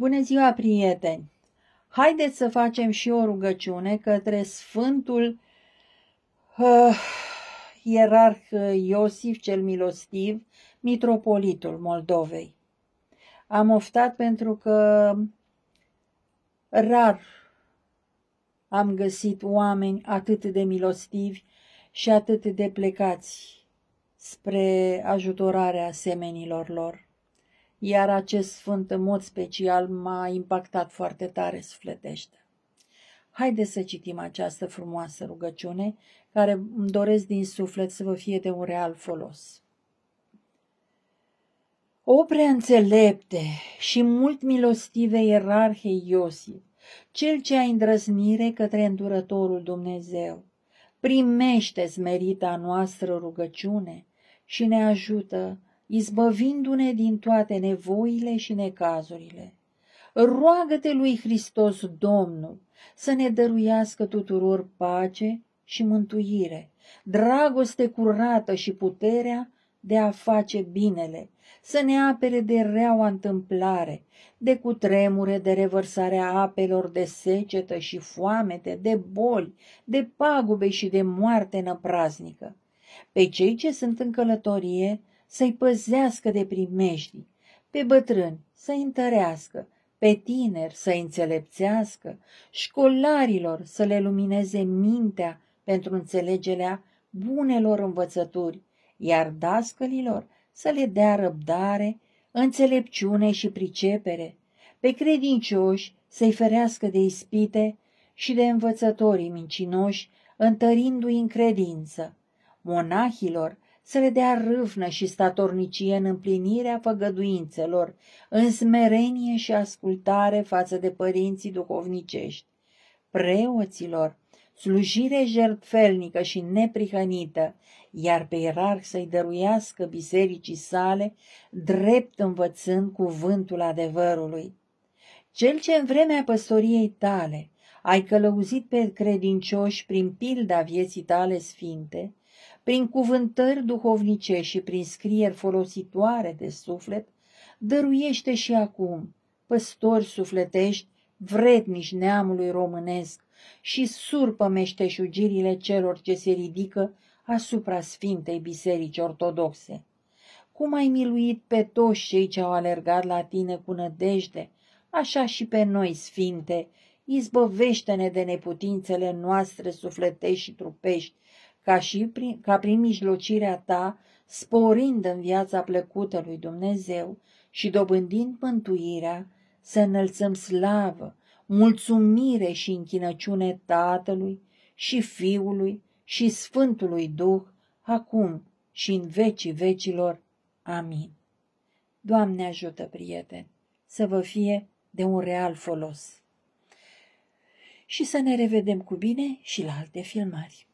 Bună ziua, prieteni! Haideți să facem și o rugăciune către Sfântul uh, Ierarh Iosif cel Milostiv, Mitropolitul Moldovei. Am oftat pentru că rar am găsit oameni atât de milostivi și atât de plecați spre ajutorarea semenilor lor iar acest sfânt în mod special m-a impactat foarte tare sufletește. Haideți să citim această frumoasă rugăciune care îmi doresc din suflet să vă fie de un real folos. O înțelepte și mult milostive ierarhe Iosif, cel ce ai îndrăznire către îndurătorul Dumnezeu, primește smerita noastră rugăciune și ne ajută izbăvindu-ne din toate nevoile și necazurile. Roagă-te lui Hristos Domnul să ne dăruiască tuturor pace și mântuire, dragoste curată și puterea de a face binele, să ne apere de reaua întâmplare, de cutremure, de revărsarea apelor, de secetă și foamete, de boli, de pagube și de moarte năpraznică. Pe cei ce sunt în călătorie să-i păzească de primejdii, pe bătrâni să-i întărească, pe tineri să-i înțelepțească, școlarilor să le lumineze mintea pentru înțelegerea bunelor învățături, iar dascălilor să le dea răbdare, înțelepciune și pricepere, pe credincioși să-i ferească de ispite și de învățătorii mincinoși, întărindu-i în credință, monahilor să le dea râvnă și statornicie în împlinirea făgăduințelor, în smerenie și ascultare față de părinții duhovnicești. Preoților, slujire jertfelnică și neprihănită, iar pe ierarh să-i dăruiască bisericii sale, drept învățând cuvântul adevărului. Cel ce în vremea păstoriei tale ai călăuzit pe credincioși prin pilda vieții tale sfinte, prin cuvântări duhovnice și prin scrieri folositoare de suflet, dăruiește și acum păstori sufletești vrednici neamului românesc și surpă meșteșugirile celor ce se ridică asupra Sfintei Biserici Ortodoxe. Cum ai miluit pe toți cei ce au alergat la tine cu nădejde, așa și pe noi, Sfinte, izbăvește-ne de neputințele noastre sufletești și trupești ca, și prin, ca prin mijlocirea ta, sporind în viața plăcută lui Dumnezeu și dobândind mântuirea, să înălțăm slavă, mulțumire și închinăciune Tatălui și Fiului și Sfântului Duh, acum și în vecii vecilor. Amin. Doamne ajută, prieteni, să vă fie de un real folos. Și să ne revedem cu bine și la alte filmări.